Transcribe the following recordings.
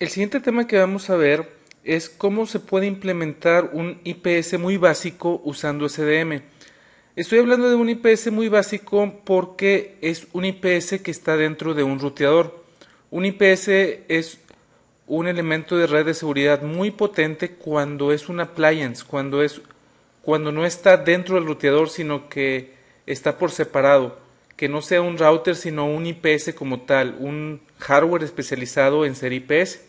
El siguiente tema que vamos a ver es cómo se puede implementar un IPS muy básico usando SDM. Estoy hablando de un IPS muy básico porque es un IPS que está dentro de un ruteador. Un IPS es un elemento de red de seguridad muy potente cuando es un appliance, cuando es cuando no está dentro del ruteador, sino que está por separado que no sea un router, sino un IPS como tal, un hardware especializado en ser IPS.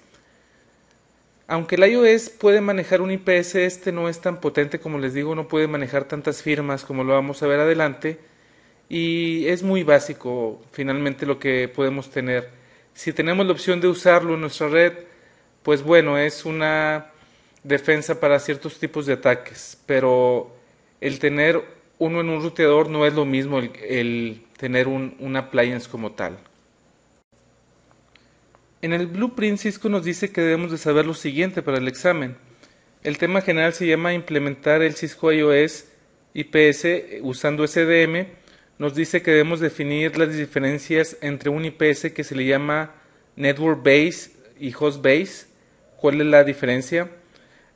Aunque el iOS puede manejar un IPS, este no es tan potente como les digo, no puede manejar tantas firmas como lo vamos a ver adelante. Y es muy básico finalmente lo que podemos tener. Si tenemos la opción de usarlo en nuestra red, pues bueno, es una defensa para ciertos tipos de ataques. Pero el tener uno en un ruteador no es lo mismo el, tener un, appliance como tal. En el Blueprint Cisco nos dice que debemos de saber lo siguiente para el examen. El tema general se llama implementar el Cisco iOS IPS usando SDM. Nos dice que debemos definir las diferencias entre un IPS que se le llama Network Base y Host Base. ¿Cuál es la diferencia?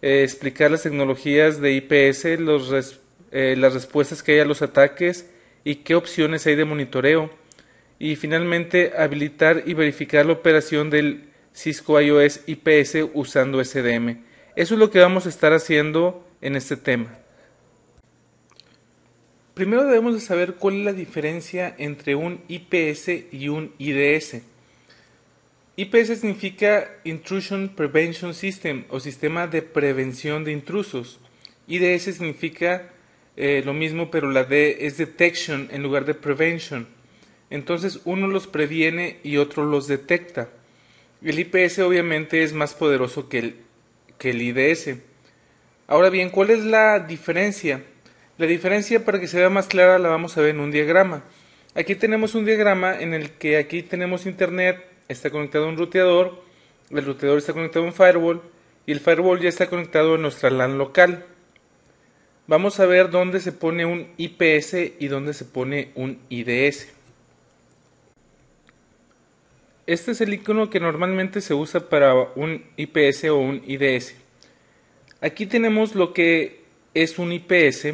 Eh, explicar las tecnologías de IPS, los eh, las respuestas que hay a los ataques y qué opciones hay de monitoreo. Y finalmente, habilitar y verificar la operación del Cisco iOS IPS usando SDM. Eso es lo que vamos a estar haciendo en este tema. Primero debemos de saber cuál es la diferencia entre un IPS y un IDS. IPS significa Intrusion Prevention System o Sistema de Prevención de Intrusos. IDS significa eh, lo mismo, pero la D es detection en lugar de prevention. Entonces uno los previene y otro los detecta. El IPS obviamente es más poderoso que el, que el IDS. Ahora bien, ¿cuál es la diferencia? La diferencia para que se vea más clara la vamos a ver en un diagrama. Aquí tenemos un diagrama en el que aquí tenemos internet, está conectado a un ruteador, el ruteador está conectado a un firewall y el firewall ya está conectado a nuestra LAN local vamos a ver dónde se pone un IPS y dónde se pone un IDS. Este es el icono que normalmente se usa para un IPS o un IDS. Aquí tenemos lo que es un IPS,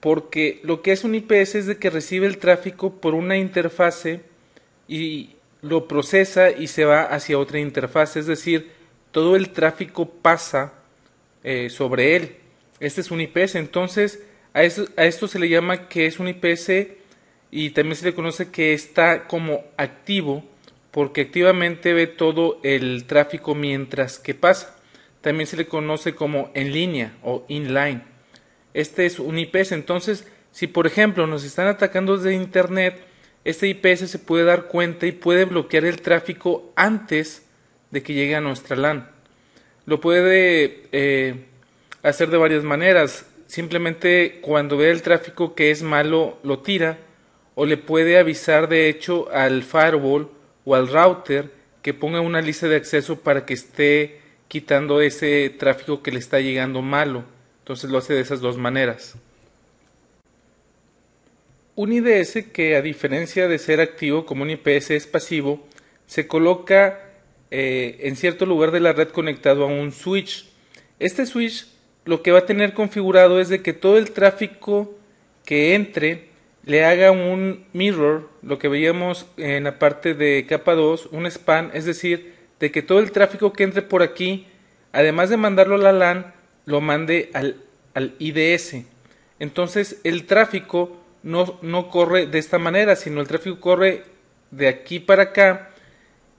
porque lo que es un IPS es de que recibe el tráfico por una interfase y lo procesa y se va hacia otra interfaz, es decir, todo el tráfico pasa eh, sobre él. Este es un IPS, entonces a esto, se le llama que es un IPS y también se le conoce que está como activo porque activamente ve todo el tráfico mientras que pasa. También se le conoce como en línea o inline. Este es un IPS, entonces si por ejemplo nos están atacando desde internet, este IPS se puede dar cuenta y puede bloquear el tráfico antes de que llegue a nuestra LAN. Lo puede eh, hacer de varias maneras. Simplemente cuando ve el tráfico que es malo, lo tira o le puede avisar de hecho al firewall o al router que ponga una lista de acceso para que esté quitando ese tráfico que le está llegando malo. Entonces lo hace de esas dos maneras. Un IDS que a diferencia de ser activo como un IPS es pasivo, se coloca eh, en cierto lugar de la red conectado a un switch. Este switch lo que va a tener configurado es de que todo el tráfico que entre le haga un mirror, lo que veíamos en la parte de capa 2, un span, es decir, de que todo el tráfico que entre por aquí, además de mandarlo a la LAN, lo mande al, IDS. Entonces el tráfico no, no corre de esta manera, sino el tráfico corre de aquí para acá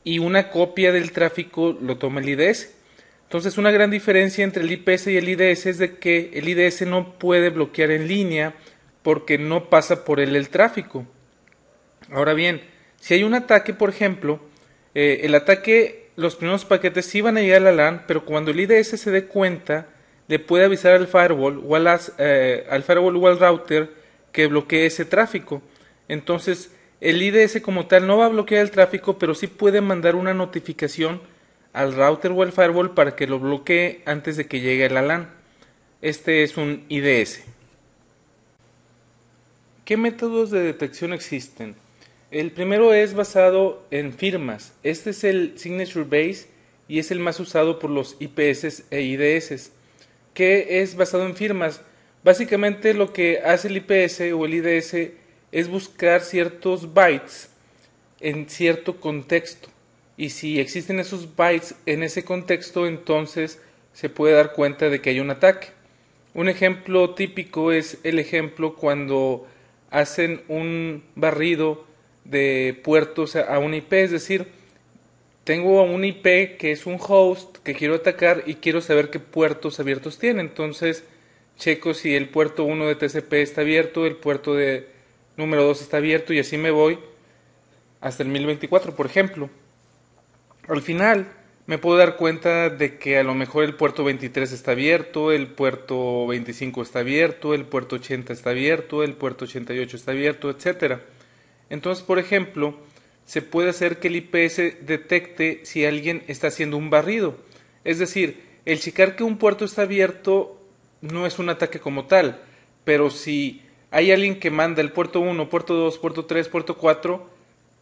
y una copia del tráfico lo toma el IDS. Entonces, una gran diferencia entre el IPS y el IDS es de que el IDS no puede bloquear en línea porque no pasa por él el tráfico. Ahora bien, si hay un ataque, por ejemplo, eh, el ataque, los primeros paquetes sí van a llegar a la LAN, pero cuando el IDS se dé cuenta, le puede avisar al firewall o, eh, al firewall o al router que bloquee ese tráfico. Entonces, el IDS como tal no va a bloquear el tráfico, pero sí puede mandar una notificación al router o al firewall para que lo bloquee antes de que llegue el ALAN Este es un IDS. ¿Qué métodos de detección existen? El primero es basado en firmas. Este es el Signature Base y es el más usado por los IPS e IDS. ¿Qué es basado en firmas? Básicamente lo que hace el IPS o el IDS es buscar ciertos bytes en cierto contexto. Y si existen esos bytes en ese contexto, entonces se puede dar cuenta de que hay un ataque. Un ejemplo típico es el ejemplo cuando hacen un barrido de puertos a un IP, es decir, tengo un IP que es un host que quiero atacar y quiero saber qué puertos abiertos tiene. Entonces, checo si el puerto 1 de TCP está abierto, el puerto de número 2 está abierto y así me voy hasta el 1024, por ejemplo. Al final me puedo dar cuenta de que a lo mejor el puerto 23 está abierto, el puerto 25 está abierto, el puerto 80 está abierto, el puerto 88 está abierto, etc. Entonces, por ejemplo, se puede hacer que el IPS detecte si alguien está haciendo un barrido. Es decir, el checar que un puerto está abierto no es un ataque como tal, pero si hay alguien que manda el puerto 1, puerto 2, puerto 3, puerto 4,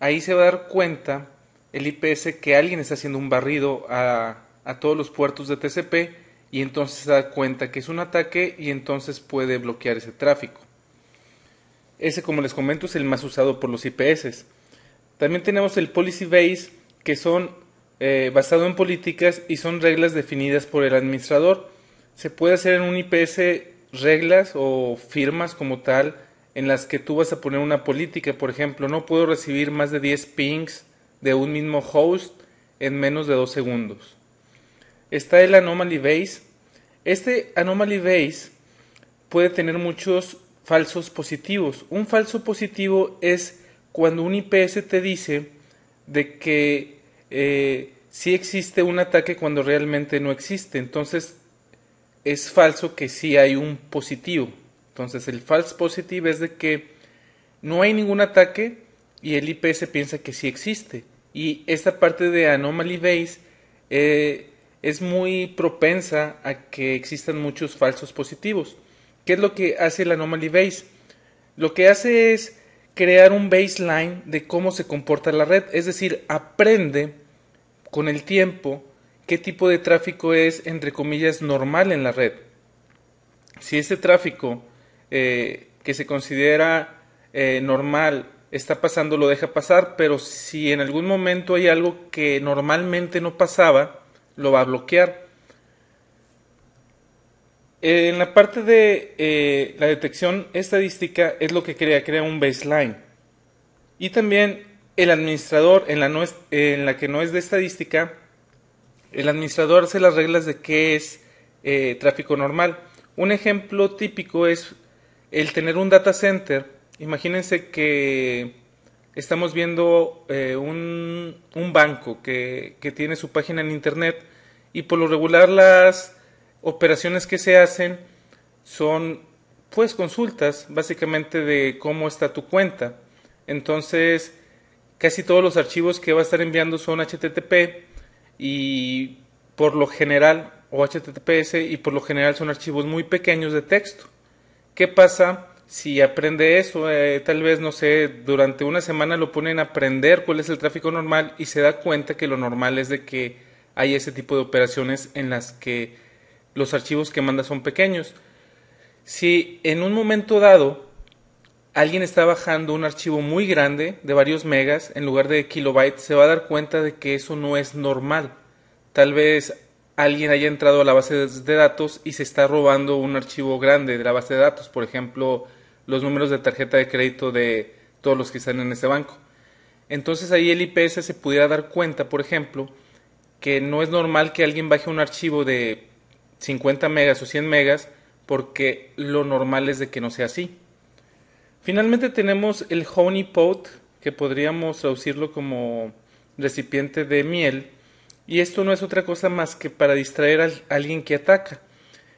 ahí se va a dar cuenta el IPS que alguien está haciendo un barrido a, todos los puertos de TCP y entonces se da cuenta que es un ataque y entonces puede bloquear ese tráfico. Ese, como les comento, es el más usado por los IPS. También tenemos el Policy Base, que son eh, basado en políticas y son reglas definidas por el administrador. Se puede hacer en un IPS reglas o firmas como tal en las que tú vas a poner una política, por ejemplo, no puedo recibir más de 10 pings de un mismo host en menos de dos segundos. Está el Anomaly Base. Este Anomaly Base puede tener muchos falsos positivos. Un falso positivo es cuando un IPS te dice de que eh, sí existe un ataque cuando realmente no existe. Entonces es falso que sí hay un positivo. Entonces el false positive es de que no hay ningún ataque y el IPS piensa que sí existe. Y esta parte de Anomaly Base eh, es muy propensa a que existan muchos falsos positivos. ¿Qué es lo que hace el Anomaly Base? Lo que hace es crear un baseline de cómo se comporta la red, es decir, aprende con el tiempo qué tipo de tráfico es, entre comillas, normal en la red. Si ese tráfico eh, que se considera eh, normal está pasando, lo deja pasar, pero si en algún momento hay algo que normalmente no pasaba, lo va a bloquear. En la parte de eh, la detección estadística es lo que crea, crea un baseline. Y también el administrador, en la, que no es de estadística, el administrador hace las reglas de qué es eh, tráfico normal. Un ejemplo típico es el tener un data center Imagínense que estamos viendo eh, un, banco que, que, tiene su página en internet y por lo regular las operaciones que se hacen son pues consultas básicamente de cómo está tu cuenta. Entonces casi todos los archivos que va a estar enviando son HTTP y por lo general o HTTPS y por lo general son archivos muy pequeños de texto. ¿Qué pasa? si aprende eso, eh, tal vez, no sé, durante una semana lo ponen a aprender cuál es el tráfico normal y se da cuenta que lo normal es de que hay ese tipo de operaciones en las que los archivos que manda son pequeños. Si en un momento dado alguien está bajando un archivo muy grande de varios megas en lugar de kilobytes, se va a dar cuenta de que eso no es normal. Tal vez alguien haya entrado a la base de datos y se está robando un archivo grande de la base de datos, por ejemplo, los números de tarjeta de crédito de todos los que están en ese banco. Entonces ahí el IPS se pudiera dar cuenta, por ejemplo, que no es normal que alguien baje un archivo de 50 megas o 100 megas porque lo normal es de que no sea así. Finalmente tenemos el honeypot, que podríamos traducirlo como recipiente de miel, y esto no es otra cosa más que para distraer a alguien que ataca.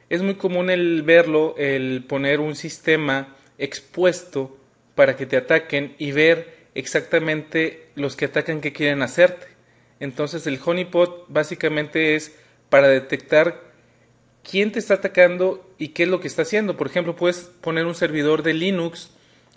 Es muy común el verlo, el poner un sistema expuesto para que te ataquen y ver exactamente los que atacan que quieren hacerte. Entonces el honeypot básicamente es para detectar quién te está atacando y qué es lo que está haciendo. Por ejemplo, puedes poner un servidor de Linux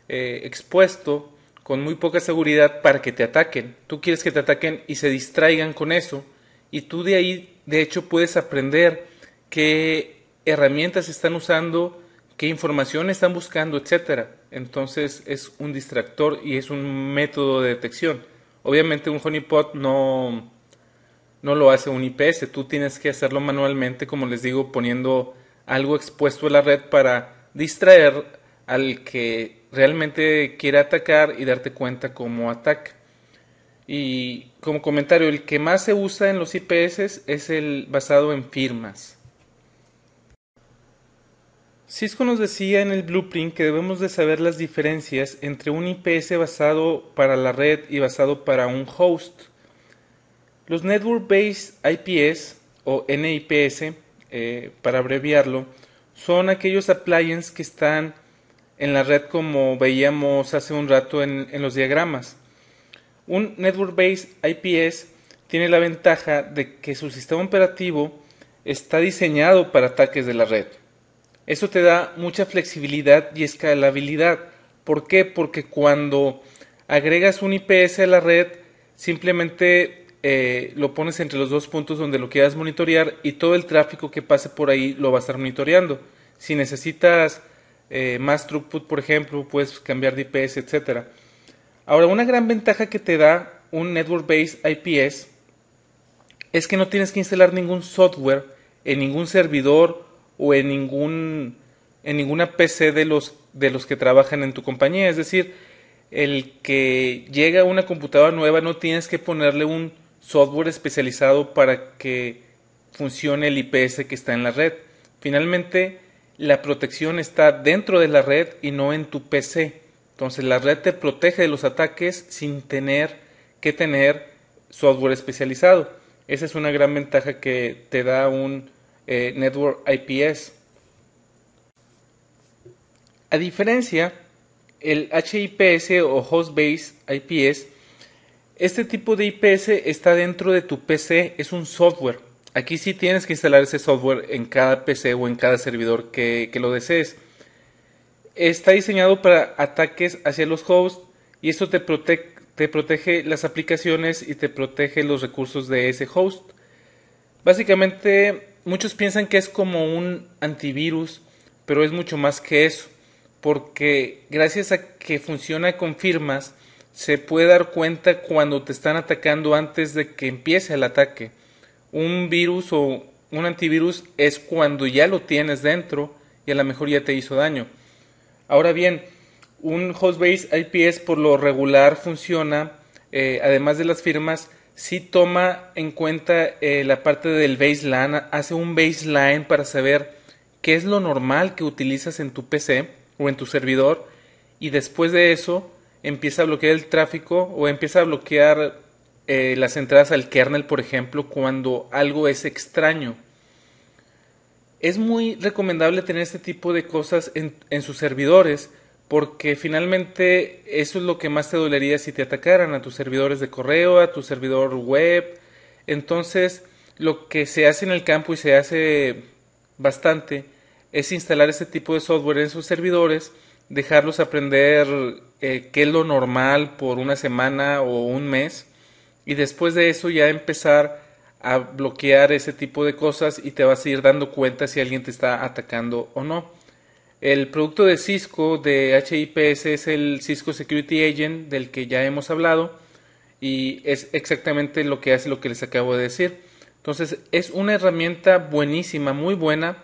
eh, expuesto con muy poca seguridad para que te ataquen. Tú quieres que te ataquen y se distraigan con eso. Y tú de ahí, de hecho, puedes aprender qué herramientas están usando, qué información están buscando, etcétera. Entonces es un distractor y es un método de detección. Obviamente un honeypot no, no lo hace un IPS, tú tienes que hacerlo manualmente, como les digo, poniendo algo expuesto a la red para distraer al que realmente quiere atacar y darte cuenta cómo ataca. Y como comentario, el que más se usa en los IPS es el basado en firmas. Cisco nos decía en el blueprint que debemos de saber las diferencias entre un IPS basado para la red y basado para un host. Los Network Based IPS o NIPS, eh, para abreviarlo, son aquellos appliances que están en la red como veíamos hace un rato en, en los diagramas. Un Network Based IPS tiene la ventaja de que su sistema operativo está diseñado para ataques de la red. Eso te da mucha flexibilidad y escalabilidad. ¿Por qué? Porque cuando agregas un IPS a la red, simplemente eh, lo pones entre los dos puntos donde lo quieras monitorear y todo el tráfico que pase por ahí lo va a estar monitoreando. Si necesitas eh, más throughput, por ejemplo, puedes cambiar de IPS, etc. Ahora, una gran ventaja que te da un Network Based IPS es que no tienes que instalar ningún software en ningún servidor o en ningún en ninguna PC de los de los que trabajan en tu compañía, es decir, el que llega a una computadora nueva no tienes que ponerle un software especializado para que funcione el IPS que está en la red. Finalmente, la protección está dentro de la red y no en tu PC. Entonces, la red te protege de los ataques sin tener que tener software especializado. Esa es una gran ventaja que te da un eh, Network IPS. A diferencia, el HIPS o Host base IPS, este tipo de IPS está dentro de tu PC, es un software. Aquí sí tienes que instalar ese software en cada PC o en cada servidor que, lo desees. Está diseñado para ataques hacia los hosts y esto te, protege, te protege las aplicaciones y te protege los recursos de ese host. Básicamente muchos piensan que es como un antivirus, pero es mucho más que eso, porque gracias a que funciona con firmas, se puede dar cuenta cuando te están atacando antes de que empiece el ataque. Un virus o un antivirus es cuando ya lo tienes dentro y a lo mejor ya te hizo daño. Ahora bien, un host-based IPS por lo regular funciona, eh, además de las firmas, si toma en cuenta eh, la parte del baseline, hace un baseline para saber qué es lo normal que utilizas en tu PC o en tu servidor y después de eso empieza a bloquear el tráfico o empieza a bloquear eh, las entradas al kernel, por ejemplo, cuando algo es extraño. Es muy recomendable tener este tipo de cosas en sus servidores porque finalmente eso es lo que más te dolería si te atacaran a tus servidores de correo, a tu servidor web. Entonces, lo que se hace en el campo y se hace bastante es instalar ese tipo de software en sus servidores, dejarlos aprender eh, qué es lo normal por una semana o un mes y después de eso ya empezar a bloquear ese tipo de cosas y te vas a ir dando cuenta si alguien te está atacando o no. El producto de Cisco de HIPS es el Cisco Security Agent del que ya hemos hablado y es exactamente lo que hace lo que les acabo de decir. Entonces es una herramienta buenísima, muy buena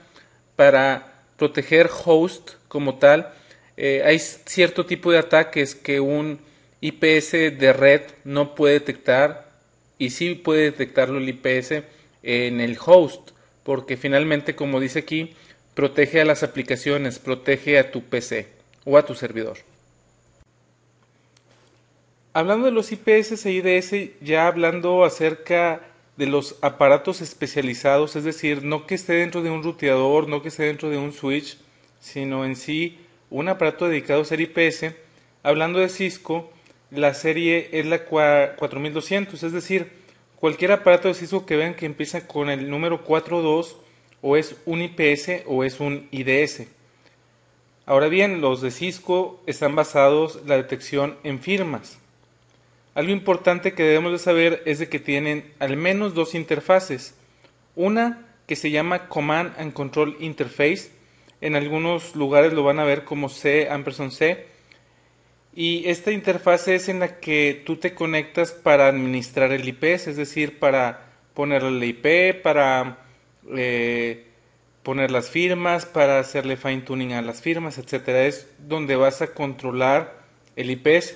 para proteger host como tal. Eh, hay cierto tipo de ataques que un IPS de red no puede detectar y sí puede detectarlo el IPS en el host porque finalmente como dice aquí protege a las aplicaciones, protege a tu PC o a tu servidor. Hablando de los IPS e IDS, ya hablando acerca de los aparatos especializados, es decir, no que esté dentro de un ruteador, no que esté dentro de un switch, sino en sí un aparato dedicado a ser IPS. Hablando de Cisco, la serie es la 4200, es decir, cualquier aparato de Cisco que vean que empieza con el número 42 o es un IPS o es un IDS. Ahora bien, los de Cisco están basados en la detección en firmas. Algo importante que debemos de saber es de que tienen al menos dos interfaces. Una que se llama Command and Control Interface. En algunos lugares lo van a ver como C, Amperson C. Y esta interfase es en la que tú te conectas para administrar el IPS, es decir, para ponerle el IP, para eh, poner las firmas, para hacerle fine tuning a las firmas, etcétera. Es donde vas a controlar el IPS.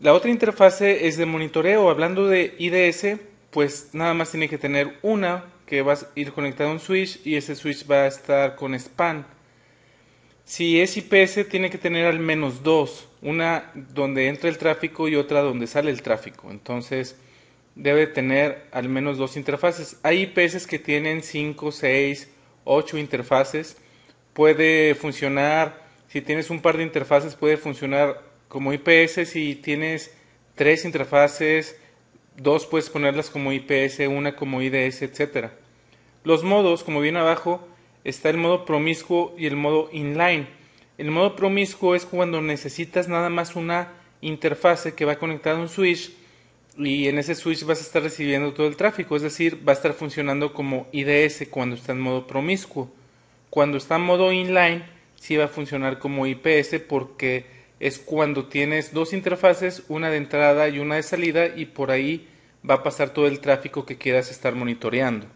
La otra interfase es de monitoreo. Hablando de IDS, pues nada más tiene que tener una que va a ir conectada a un switch y ese switch va a estar con span. Si es IPS, tiene que tener al menos dos, una donde entra el tráfico y otra donde sale el tráfico. Entonces, debe tener al menos dos interfaces. Hay IPS que tienen 5, 6, 8 interfaces. Puede funcionar, si tienes un par de interfaces, puede funcionar como IPS. Si tienes tres interfaces, dos puedes ponerlas como IPS, una como IDS, etcétera Los modos, como bien abajo, está el modo promiscuo y el modo inline. El modo promiscuo es cuando necesitas nada más una interfase que va conectada a un switch y en ese switch vas a estar recibiendo todo el tráfico, es decir, va a estar funcionando como IDS cuando está en modo promiscuo. Cuando está en modo inline, sí va a funcionar como IPS porque es cuando tienes dos interfaces, una de entrada y una de salida, y por ahí va a pasar todo el tráfico que quieras estar monitoreando.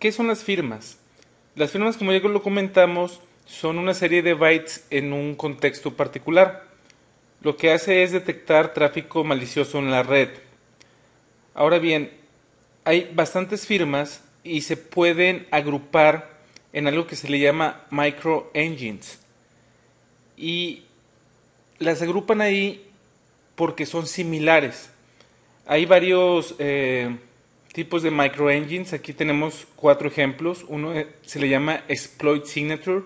¿Qué son las firmas? Las firmas, como ya lo comentamos, son una serie de bytes en un contexto particular lo que hace es detectar tráfico malicioso en la red. Ahora bien, hay bastantes firmas y se pueden agrupar en algo que se le llama micro engines. Y las agrupan ahí porque son similares. Hay varios eh, tipos de micro engines. Aquí tenemos cuatro ejemplos. Uno eh, se le llama exploit signature,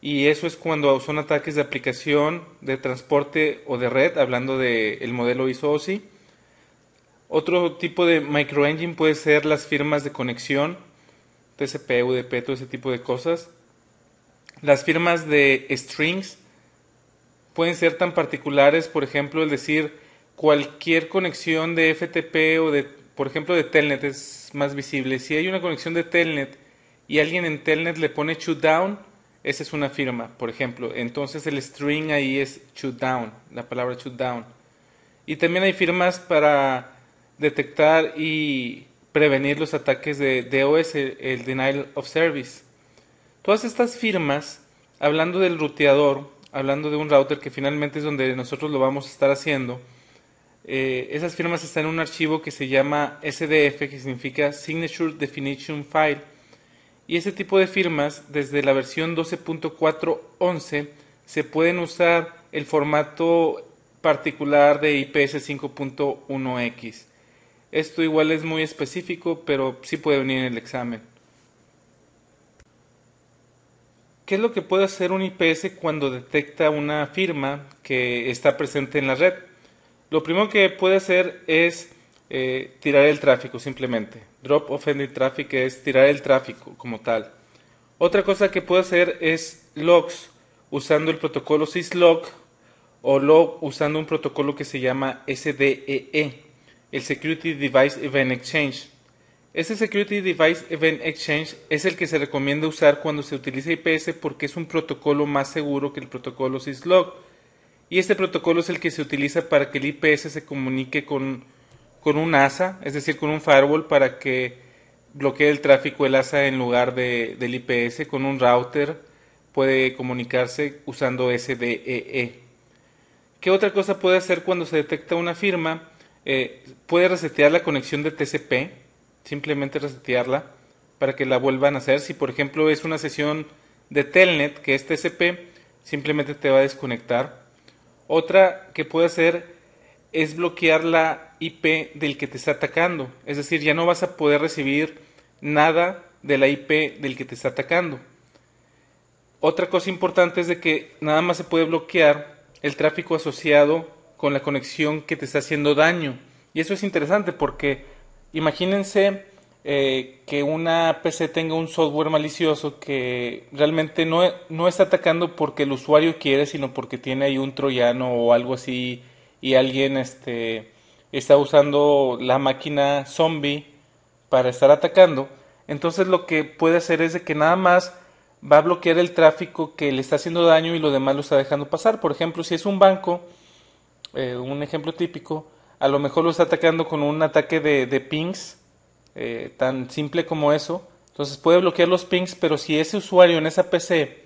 y eso es cuando son ataques de aplicación, de transporte o de red, hablando del modelo ISO-OSI. Otro tipo de microengine puede ser las firmas de conexión, TCP, UDP, todo ese tipo de cosas. Las firmas de strings pueden ser tan particulares, por ejemplo, el decir cualquier conexión de FTP o de, por ejemplo, de Telnet es más visible. Si hay una conexión de Telnet y alguien en Telnet le pone shutdown, esa es una firma, por ejemplo. Entonces el string ahí es shoot down, la palabra shoot down. Y también hay firmas para detectar y prevenir los ataques de DOS, el denial of service. Todas estas firmas, hablando del ruteador, hablando de un router que finalmente es donde nosotros lo vamos a estar haciendo, eh, esas firmas están en un archivo que se llama SDF, que significa Signature Definition File y ese tipo de firmas desde la versión 12.4.11 se pueden usar el formato particular de IPS 5.1x. Esto igual es muy específico, pero sí puede venir en el examen. ¿Qué es lo que puede hacer un IPS cuando detecta una firma que está presente en la red? Lo primero que puede hacer es eh, tirar el tráfico simplemente. Drop offending traffic es tirar el tráfico como tal. Otra cosa que puedo hacer es logs usando el protocolo syslog o log usando un protocolo que se llama SDEE, e, el Security Device Event Exchange. Este Security Device Event Exchange es el que se recomienda usar cuando se utiliza IPS porque es un protocolo más seguro que el protocolo syslog. Y este protocolo es el que se utiliza para que el IPS se comunique con con un ASA, es decir, con un firewall para que bloquee el tráfico el ASA en lugar del IPS, con un router puede comunicarse usando SDEE. E. ¿Qué otra cosa puede hacer cuando se detecta una firma? Eh, puede resetear la conexión de TCP, simplemente resetearla para que la vuelvan a hacer. Si por ejemplo es una sesión de Telnet que es TCP, simplemente te va a desconectar. Otra que puede hacer es bloquear la IP del que te está atacando. Es decir, ya no vas a poder recibir nada de la IP del que te está atacando. Otra cosa importante es de que nada más se puede bloquear el tráfico asociado con la conexión que te está haciendo daño. Y eso es interesante porque imagínense eh, que una PC tenga un software malicioso que realmente no, no está atacando porque el usuario quiere, sino porque tiene ahí un troyano o algo así y alguien este, está usando la máquina zombie para estar atacando, entonces lo que puede hacer es de que nada más va a bloquear el tráfico que le está haciendo daño y lo demás lo está dejando pasar. Por ejemplo, si es un banco, eh, un ejemplo típico, a lo mejor lo está atacando con un ataque de, pings, eh, tan simple como eso. Entonces puede bloquear los pings, pero si ese usuario en esa PC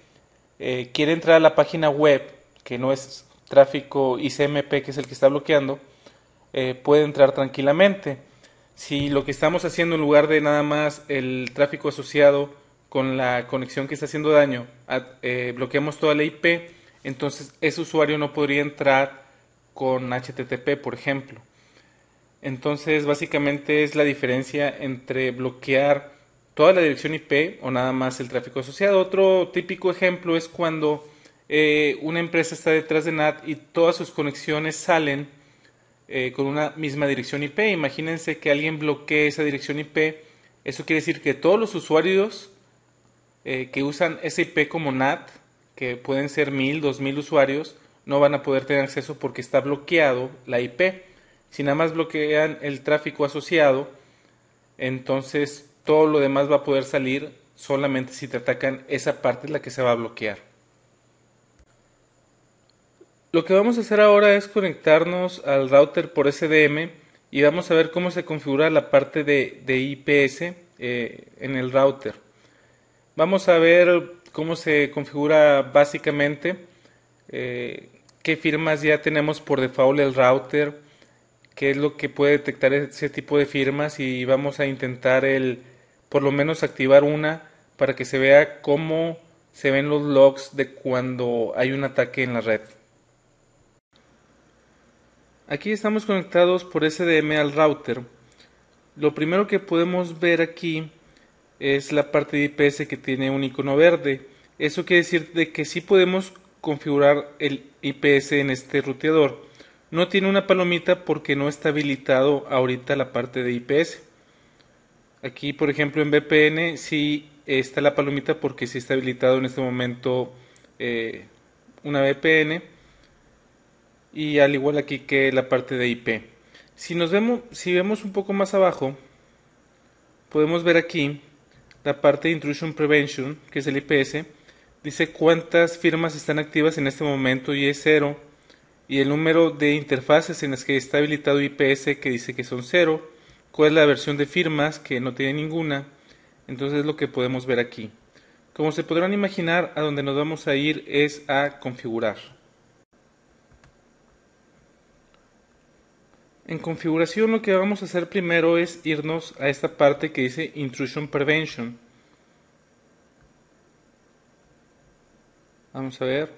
eh, quiere entrar a la página web, que no es tráfico ICMP, que es el que está bloqueando, eh, puede entrar tranquilamente. Si lo que estamos haciendo en lugar de nada más el tráfico asociado con la conexión que está haciendo daño, eh, bloqueamos toda la IP, entonces ese usuario no podría entrar con HTTP, por ejemplo. Entonces, básicamente es la diferencia entre bloquear toda la dirección IP o nada más el tráfico asociado. Otro típico ejemplo es cuando eh, una empresa está detrás de NAT y todas sus conexiones salen eh, con una misma dirección IP. Imagínense que alguien bloquee esa dirección IP. Eso quiere decir que todos los usuarios eh, que usan esa IP como NAT, que pueden ser mil, dos mil usuarios, no van a poder tener acceso porque está bloqueado la IP. Si nada más bloquean el tráfico asociado, entonces todo lo demás va a poder salir solamente si te atacan esa parte en la que se va a bloquear. Lo que vamos a hacer ahora es conectarnos al router por SDM y vamos a ver cómo se configura la parte de, IPS eh, en el router. Vamos a ver cómo se configura básicamente, eh, qué firmas ya tenemos por default el router, qué es lo que puede detectar ese tipo de firmas y vamos a intentar el, por lo menos activar una para que se vea cómo se ven los logs de cuando hay un ataque en la red. Aquí estamos conectados por SDM al router. Lo primero que podemos ver aquí es la parte de IPS que tiene un icono verde. Eso quiere decir de que sí podemos configurar el IPS en este ruteador. No tiene una palomita porque no está habilitado ahorita la parte de IPS. Aquí, por ejemplo, en VPN sí está la palomita porque sí está habilitado en este momento eh, una VPN y al igual aquí que la parte de IP. Si nos vemos, si vemos un poco más abajo, podemos ver aquí la parte de Intrusion Prevention, que es el IPS, dice cuántas firmas están activas en este momento y es cero, y el número de interfaces en las que está habilitado IPS que dice que son cero, cuál es la versión de firmas que no tiene ninguna, entonces es lo que podemos ver aquí. Como se podrán imaginar, a donde nos vamos a ir es a configurar. En configuración lo que vamos a hacer primero es irnos a esta parte que dice Intrusion Prevention. Vamos a ver.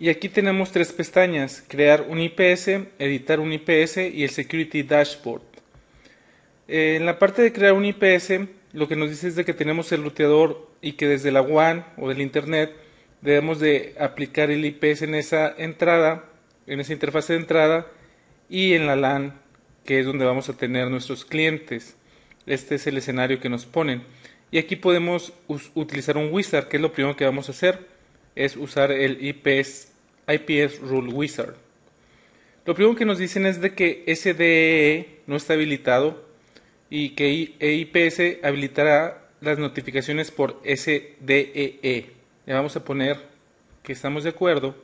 Y aquí tenemos tres pestañas, crear un IPS, editar un IPS y el Security Dashboard. En la parte de crear un IPS, lo que nos dice es de que tenemos el ruteador y que desde la WAN o del Internet debemos de aplicar el IPS en esa entrada en esa interfaz de entrada y en la LAN, que es donde vamos a tener nuestros clientes. Este es el escenario que nos ponen. Y aquí podemos utilizar un wizard, que es lo primero que vamos a hacer, es usar el IPS, IPS Rule Wizard. Lo primero que nos dicen es de que SDE no está habilitado y que IPS e habilitará las notificaciones por SDE e. Le vamos a poner que estamos de acuerdo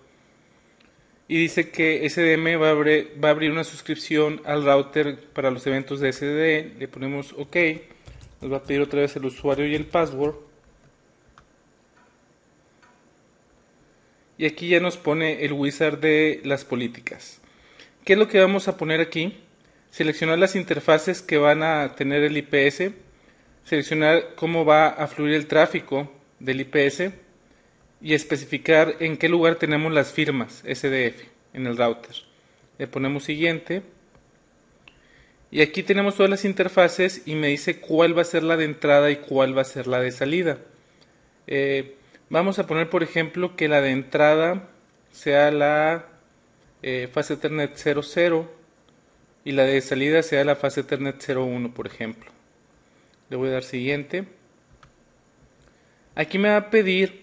y dice que SDM va a, abrir, va a, abrir, una suscripción al router para los eventos de SDD. Le ponemos OK. Nos va a pedir otra vez el usuario y el password. Y aquí ya nos pone el wizard de las políticas. ¿Qué es lo que vamos a poner aquí? Seleccionar las interfaces que van a tener el IPS. Seleccionar cómo va a fluir el tráfico del IPS y especificar en qué lugar tenemos las firmas SDF en el router. Le ponemos siguiente. Y aquí tenemos todas las interfaces y me dice cuál va a ser la de entrada y cuál va a ser la de salida. Eh, vamos a poner, por ejemplo, que la de entrada sea la eh, fase Ethernet 00 y la de salida sea la fase Ethernet 01, por ejemplo. Le voy a dar siguiente. Aquí me va a pedir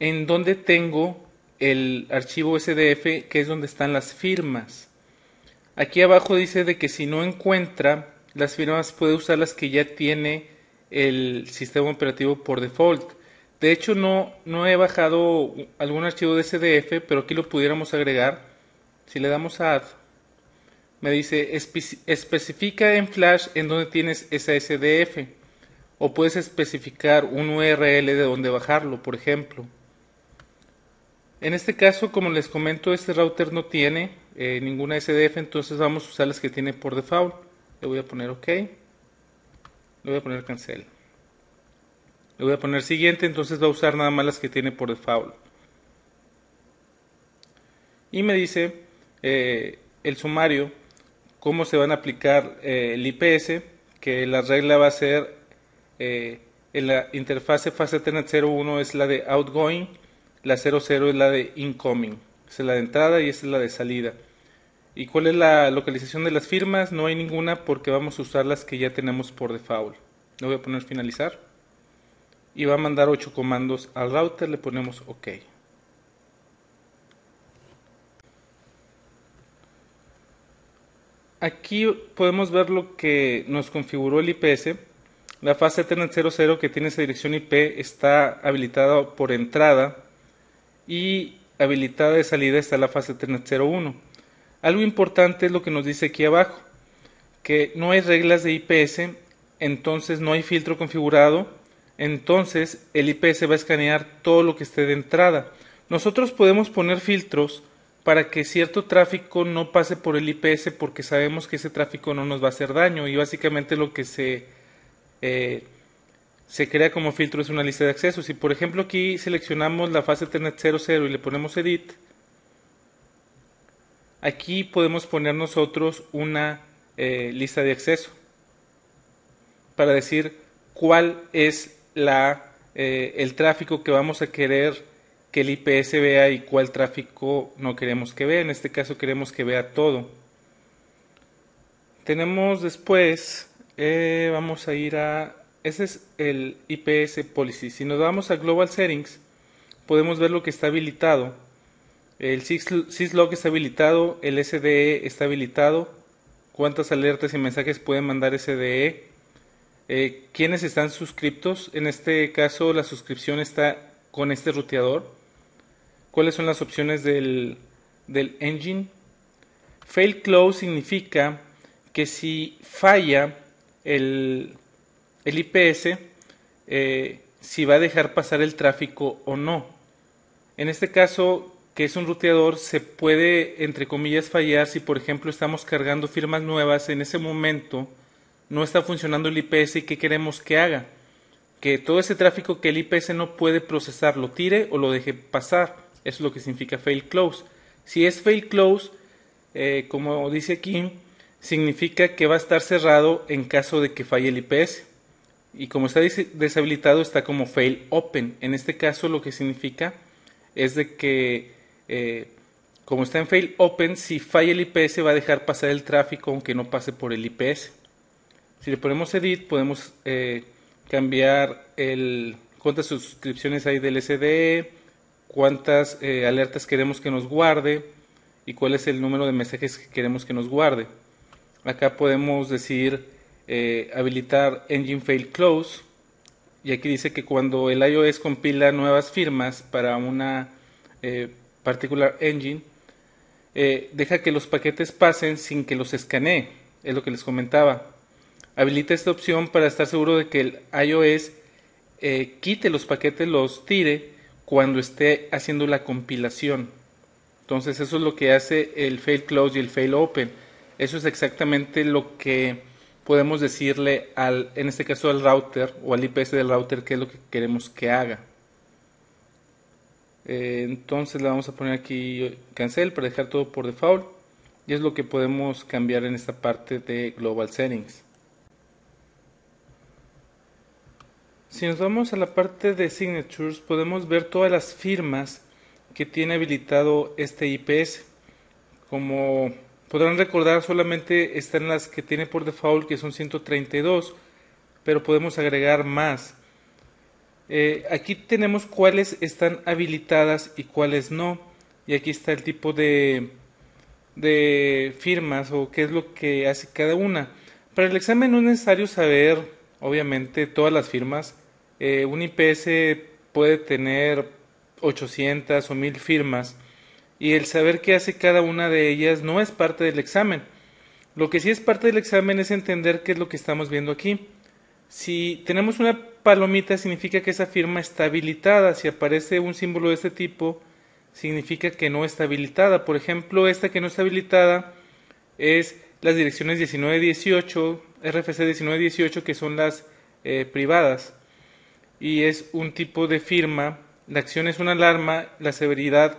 en donde tengo el archivo SDF, que es donde están las firmas. Aquí abajo dice de que si no encuentra las firmas puede usar las que ya tiene el sistema operativo por default. De hecho no, no he bajado algún archivo de SDF, pero aquí lo pudiéramos agregar. Si le damos a Add, me dice especifica en Flash en donde tienes esa SDF. O puedes especificar un URL de donde bajarlo, por ejemplo. En este caso, como les comento, este router no tiene eh, ninguna SDF, entonces vamos a usar las que tiene por default. Le voy a poner OK. Le voy a poner cancel. Le voy a poner siguiente, entonces va a usar nada más las que tiene por default. Y me dice eh, el sumario cómo se van a aplicar eh, el IPS, que la regla va a ser en la interfase fase 01 es la de outgoing la 00 es la de incoming, es la de entrada y esa es la de salida. ¿Y cuál es la localización de las firmas? No hay ninguna porque vamos a usar las que ya tenemos por default. Le voy a poner finalizar. Y va a mandar 8 comandos al router, le ponemos OK. Aquí podemos ver lo que nos configuró el IPS. La fase Ethernet 00 que tiene esa dirección IP está habilitada por entrada y habilitada de salida está la fase 301. Algo importante es lo que nos dice aquí abajo, que no hay reglas de IPS, entonces no hay filtro configurado, entonces el IPS va a escanear todo lo que esté de entrada. Nosotros podemos poner filtros para que cierto tráfico no pase por el IPS porque sabemos que ese tráfico no nos va a hacer daño y básicamente lo que se eh, se crea como filtro es una lista de accesos. Si por ejemplo aquí seleccionamos la fase Ethernet 00 y le ponemos Edit, aquí podemos poner nosotros una eh, lista de acceso para decir cuál es la, eh, el tráfico que vamos a querer que el IPS vea y cuál tráfico no queremos que vea. En este caso queremos que vea todo. Tenemos después, eh, vamos a ir a ese es el IPS Policy. Si nos vamos a Global Settings, podemos ver lo que está habilitado. El syslog está habilitado, el SDE está habilitado, cuántas alertas y mensajes puede mandar SDE, eh, quiénes están suscriptos, en este caso la suscripción está con este ruteador, cuáles son las opciones del, del engine. Fail close significa que si falla el el IPS eh, si va a dejar pasar el tráfico o no. En este caso, que es un ruteador, se puede, entre comillas, fallar si, por ejemplo, estamos cargando firmas nuevas, en ese momento no está funcionando el IPS y qué queremos que haga. Que todo ese tráfico que el IPS no puede procesar lo tire o lo deje pasar. Eso es lo que significa fail close. Si es fail close, eh, como dice aquí, significa que va a estar cerrado en caso de que falle el IPS y como está deshabilitado está como fail open. En este caso lo que significa es de que eh, como está en fail open, si falla el IPS va a dejar pasar el tráfico aunque no pase por el IPS. Si le ponemos edit podemos eh, cambiar el, cuántas suscripciones hay del sd cuántas eh, alertas queremos que nos guarde y cuál es el número de mensajes que queremos que nos guarde. Acá podemos decir eh, habilitar Engine Fail Close. Y aquí dice que cuando el iOS compila nuevas firmas para una eh, particular engine, eh, deja que los paquetes pasen sin que los escanee. Es lo que les comentaba. Habilita esta opción para estar seguro de que el iOS quite los paquetes, los tire cuando esté haciendo la compilación. Entonces eso es lo que hace el fail close y el fail open. Eso es exactamente lo que podemos decirle al, en este caso al router o al IPS del router qué es lo que queremos que haga. Eh, entonces le vamos a poner aquí cancel para dejar todo por default y es lo que podemos cambiar en esta parte de global settings. Si nos vamos a la parte de signatures podemos ver todas las firmas que tiene habilitado este IPS como Podrán recordar solamente están las que tiene por default, que son 132, pero podemos agregar más. Eh, aquí tenemos cuáles están habilitadas y cuáles no. Y aquí está el tipo de, firmas o qué es lo que hace cada una. Para el examen no es necesario saber, obviamente, todas las firmas. Eh, un IPS puede tener 800 o 1000 firmas y el saber qué hace cada una de ellas no es parte del examen. Lo que sí es parte del examen es entender qué es lo que estamos viendo aquí. Si tenemos una palomita significa que esa firma está habilitada. Si aparece un símbolo de este tipo, significa que no está habilitada. Por ejemplo, esta que no está habilitada es las direcciones 19-18, RFC 19-18, que son las eh, privadas. Y es un tipo de firma. La acción es una alarma, la severidad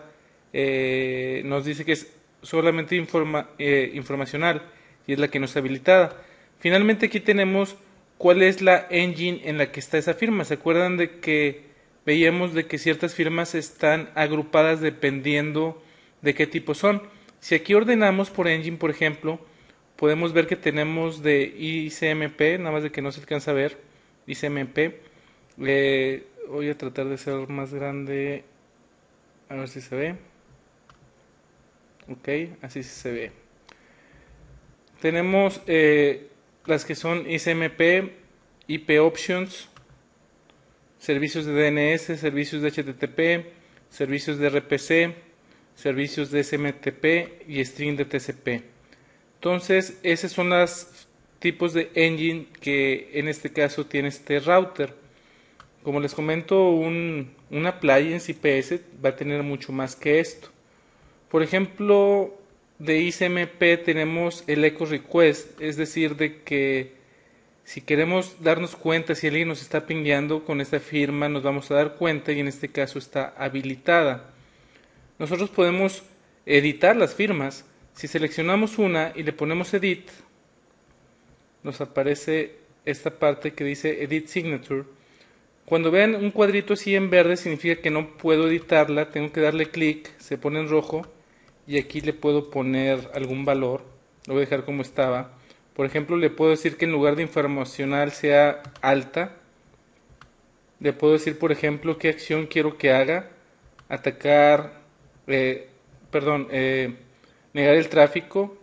eh, nos dice que es solamente informa, eh, informacional y es la que no está habilitada. Finalmente aquí tenemos cuál es la engine en la que está esa firma. ¿Se acuerdan de que veíamos de que ciertas firmas están agrupadas dependiendo de qué tipo son? Si aquí ordenamos por engine, por ejemplo, podemos ver que tenemos de ICMP, nada más de que no se alcanza a ver, ICMP. Eh, voy a tratar de ser más grande, a ver si se ve ok, así se ve. Tenemos eh, las que son ICMP, IP Options, servicios de DNS, servicios de HTTP, servicios de RPC, servicios de SMTP y string de TCP. Entonces, esos son los tipos de engine que en este caso tiene este router. Como les comento, un, appliance IPS va a tener mucho más que esto. Por ejemplo, de ICMP tenemos el echo request, es decir, de que si queremos darnos cuenta si alguien nos está pingueando con esta firma, nos vamos a dar cuenta y en este caso está habilitada. Nosotros podemos editar las firmas. Si seleccionamos una y le ponemos edit, nos aparece esta parte que dice edit signature. Cuando vean un cuadrito así en verde significa que no puedo editarla, tengo que darle clic, se pone en rojo y aquí le puedo poner algún valor, lo voy a dejar como estaba. Por ejemplo, le puedo decir que en lugar de informacional sea alta. Le puedo decir, por ejemplo, qué acción quiero que haga. Atacar, eh, perdón, eh, negar el tráfico,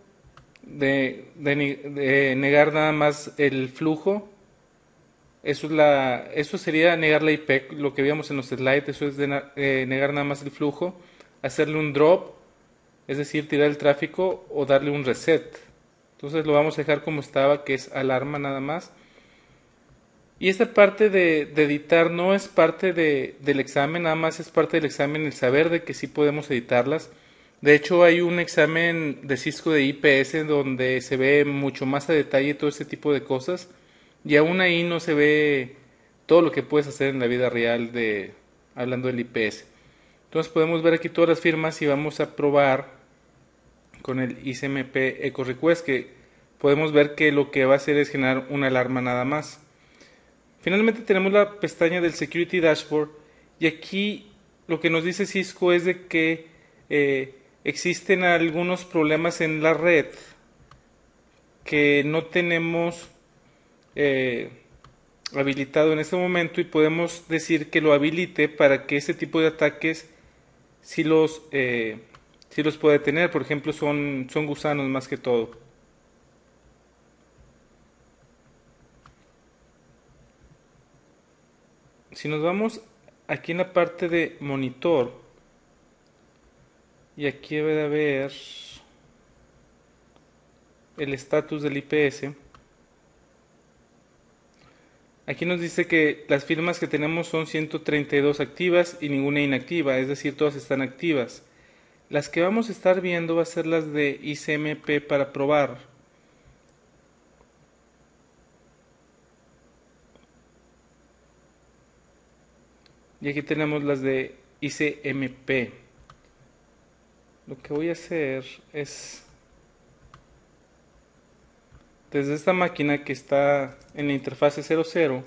de, negar nada más el flujo. Eso, es la, eso sería negar la IP, lo que veíamos en los slides, eso es eh, negar nada más el flujo. Hacerle un drop es decir, tirar el tráfico o darle un reset. Entonces lo vamos a dejar como estaba, que es alarma nada más. Y esta parte de, editar no es parte del examen, nada más es parte del examen el saber de que sí podemos editarlas. De hecho, hay un examen de Cisco de IPS donde se ve mucho más a detalle todo este tipo de cosas. Y aún ahí no se ve todo lo que puedes hacer en la vida real de hablando del IPS. Entonces podemos ver aquí todas las firmas y vamos a probar con el ICMP echo Request que podemos ver que lo que va a hacer es generar una alarma nada más. Finalmente tenemos la pestaña del Security Dashboard y aquí lo que nos dice Cisco es de que eh, existen algunos problemas en la red que no tenemos eh, habilitado en este momento y podemos decir que lo habilite para que este tipo de ataques si los, eh, los puede tener. Por ejemplo, son, son gusanos más que todo. Si nos vamos aquí en la parte de monitor, y aquí debe de haber el estatus del IPS. Aquí nos dice que las firmas que tenemos son 132 activas y ninguna inactiva, es decir, todas están activas. Las que vamos a estar viendo va a ser las de ICMP para probar. Y aquí tenemos las de ICMP. Lo que voy a hacer es desde esta máquina que está en la interfase 00,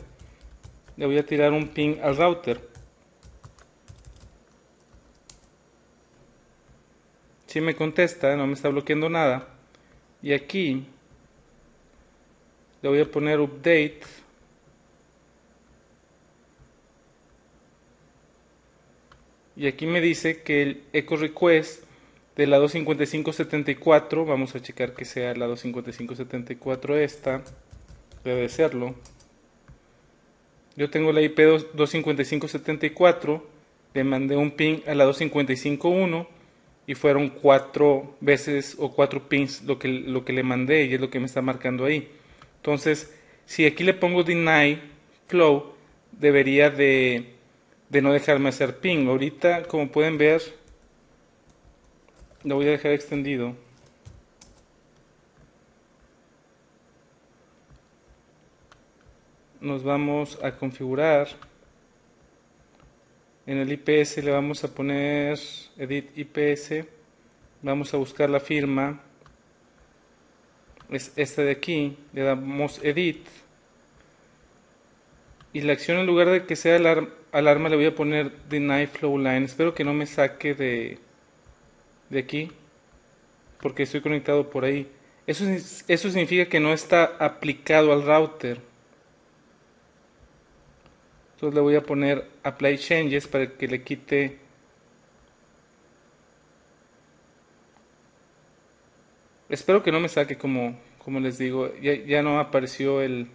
le voy a tirar un pin al router. Si me contesta, no me está bloqueando nada. Y aquí le voy a poner update y aquí me dice que el echo request de la 25574, vamos a checar que sea la 25574 esta, debe serlo. Yo tengo la IP 25574, le mandé un ping a la 255.1 y fueron cuatro veces o cuatro pins lo que, lo que le mandé y es lo que me está marcando ahí. Entonces, si aquí le pongo deny flow, debería de, de no dejarme hacer ping. Ahorita, como pueden ver, lo voy a dejar extendido. Nos vamos a configurar. En el IPS le vamos a poner Edit IPS. Vamos a buscar la firma. Es esta de aquí. Le damos Edit. Y la acción en lugar de que sea alarma, alarma le voy a poner Deny Flow Line. Espero que no me saque de de aquí porque estoy conectado por ahí. Eso, eso significa que no está aplicado al router. Entonces le voy a poner apply changes para que le quite Espero que no me saque como, como les digo. Ya, ya no apareció el...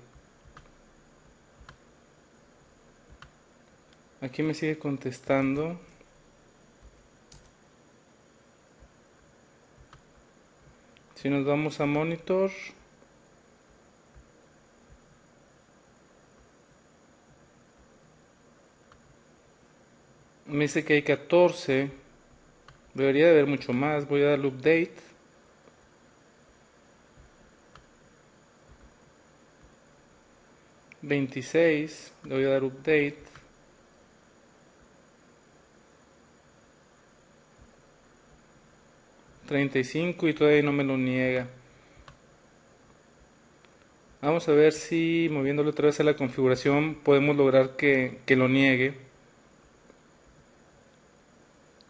Aquí me sigue contestando. Si nos vamos a monitor, me dice que hay 14. Debería de haber mucho más. Voy a darle update. Veintiséis, le voy a dar update. 35 y todavía no me lo niega. Vamos a ver si moviéndolo otra vez a la configuración podemos lograr que, que lo niegue.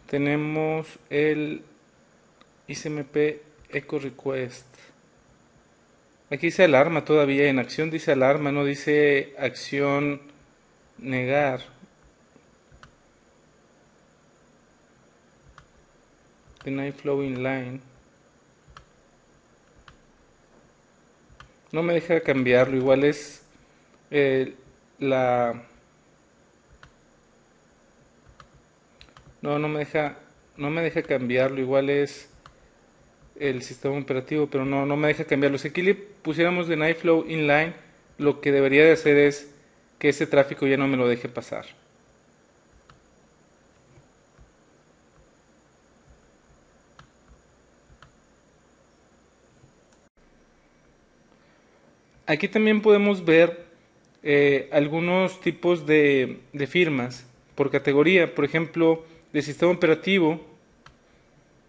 Tenemos el ICMP Echo Request. Aquí dice alarma todavía, en acción dice alarma, no dice acción negar. the Nightflow Inline. no me deja cambiarlo igual es eh, la no no me deja no me deja cambiarlo igual es el sistema operativo pero no no me deja cambiarlo si aquí le pusiéramos de inline lo que debería de hacer es que ese tráfico ya no me lo deje pasar aquí también podemos ver eh, algunos tipos de, firmas por categoría, por ejemplo, de sistema operativo,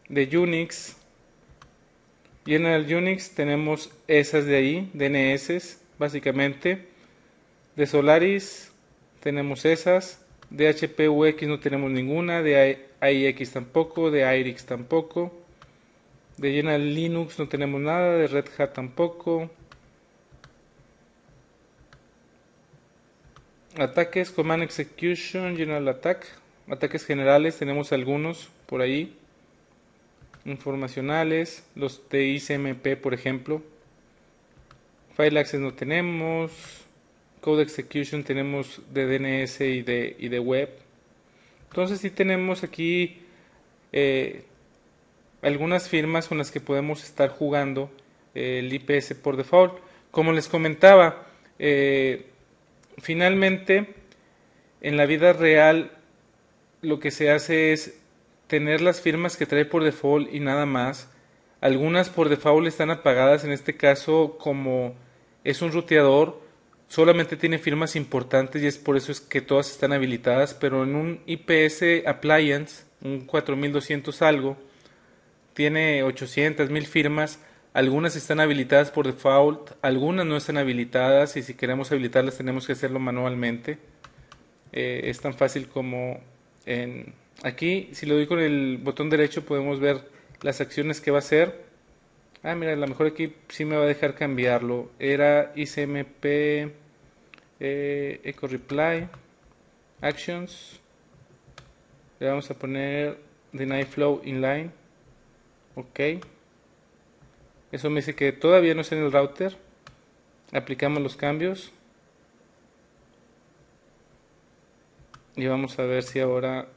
de Unix, el Unix tenemos esas de ahí, DNS básicamente. De Solaris tenemos esas. De hp HPUX no tenemos ninguna. De AIX tampoco. De IRIX tampoco. De General Linux no tenemos nada. De Red Hat tampoco. ataques, Command Execution, General Attack. Ataques generales, tenemos algunos por ahí. Informacionales, los TICMP, por ejemplo. File Access no tenemos. Code Execution tenemos de DNS y de, y de web. Entonces si tenemos aquí eh, algunas firmas con las que podemos estar jugando eh, el IPS por default. Como les comentaba, eh, Finalmente, en la vida real lo que se hace es tener las firmas que trae por default y nada más. Algunas por default están apagadas, en este caso como es un ruteador, solamente tiene firmas importantes y es por eso es que todas están habilitadas, pero en un IPS Appliance, un 4200 algo, tiene 800, 1000 firmas, algunas están habilitadas por default, algunas no están habilitadas y si queremos habilitarlas tenemos que hacerlo manualmente. Eh, es tan fácil como en... Aquí, si lo doy con el botón derecho, podemos ver las acciones que va a hacer. Ah, mira, a lo mejor aquí sí me va a dejar cambiarlo. Era ICMP eh, echo Reply Actions. Le vamos a poner Deny Flow Inline. Ok. Eso me dice que todavía no está en el router. Aplicamos los cambios. Y vamos a ver si ahora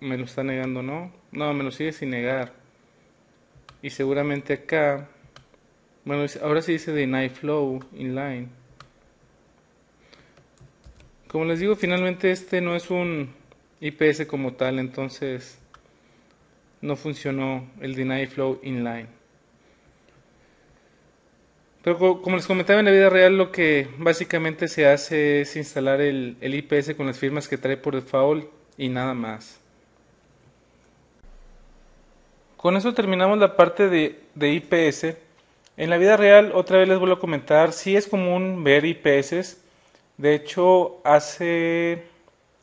me lo está negando o no. No, me lo sigue sin negar. Y seguramente acá... Bueno, ahora sí dice deny flow inline. Como les digo, finalmente este no es un IPS como tal, entonces no funcionó el deny flow inline. Pero como les comentaba en la vida real, lo que básicamente se hace es instalar el, IPS con las firmas que trae por default y nada más. Con eso terminamos la parte de, de, IPS. En la vida real, otra vez les vuelvo a comentar, sí es común ver IPS. De hecho, hace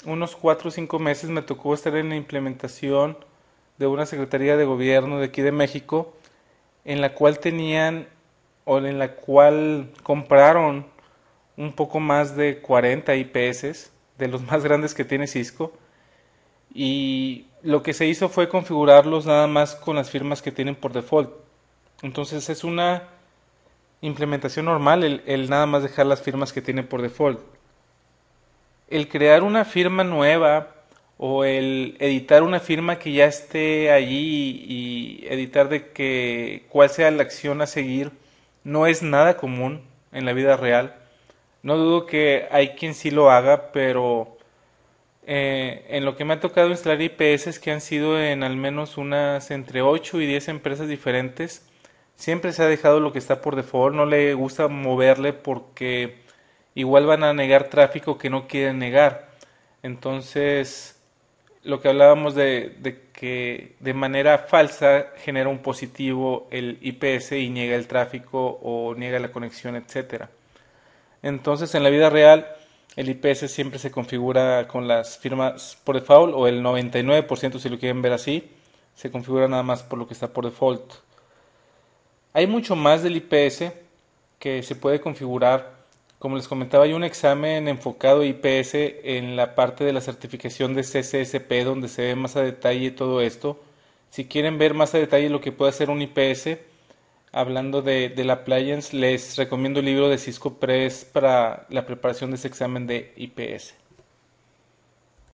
unos 4 o 5 meses me tocó estar en la implementación de una Secretaría de Gobierno de aquí de México, en la cual tenían o en la cual compraron un poco más de 40 IPS, de los más grandes que tiene Cisco, y lo que se hizo fue configurarlos nada más con las firmas que tienen por default. Entonces es una implementación normal el, nada más dejar las firmas que tienen por default. El crear una firma nueva o el editar una firma que ya esté allí y editar de que cuál sea la acción a seguir no es nada común en la vida real. No dudo que hay quien sí lo haga, pero eh, en lo que me ha tocado instalar IPS que han sido en al menos unas entre 8 y 10 empresas diferentes, siempre se ha dejado lo que está por default, no le gusta moverle porque igual van a negar tráfico que no quieren negar. Entonces, lo que hablábamos de, que de manera falsa genera un positivo el IPS y niega el tráfico o niega la conexión, etc. Entonces, en la vida real, el IPS siempre se configura con las firmas por default o el 99% si lo quieren ver así, se configura nada más por lo que está por default. Hay mucho más del IPS que se puede configurar como les comentaba, hay un examen enfocado IPS en la parte de la certificación de CCSP donde se ve más a detalle todo esto. Si quieren ver más a detalle lo que puede hacer un IPS, hablando de, de la appliance, les recomiendo el libro de Cisco Press para la preparación de ese examen de IPS.